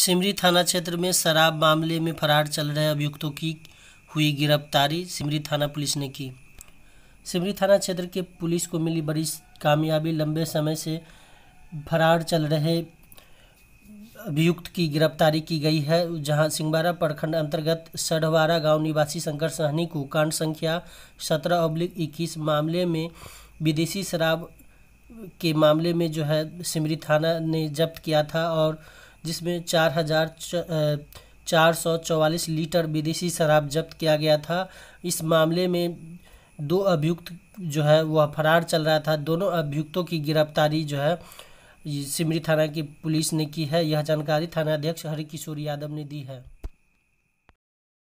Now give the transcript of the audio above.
सिमरी थाना क्षेत्र में शराब मामले में फरार चल रहे अभियुक्तों की हुई गिरफ्तारी सिमरी थाना पुलिस ने की सिमरी थाना क्षेत्र के पुलिस को मिली बड़ी कामयाबी लंबे समय से फरार चल रहे अभियुक्त की गिरफ्तारी की गई है जहां सिंहवाड़ा प्रखंड अंतर्गत सढ़वारा गांव निवासी शंकर सहनी को कांड संख्या सत्रह अब्लिक इक्कीस मामले में विदेशी शराब के मामले में जो है सिमरी थाना ने जब्त किया था और जिसमें चार हज़ार चार सौ चौवालीस लीटर विदेशी शराब जब्त किया गया था इस मामले में दो अभियुक्त जो है वह फरार चल रहा था दोनों अभियुक्तों की गिरफ्तारी जो है सिमरी थाना की पुलिस ने की है यह जानकारी थानाध्यक्ष हरिकिशोर यादव ने दी है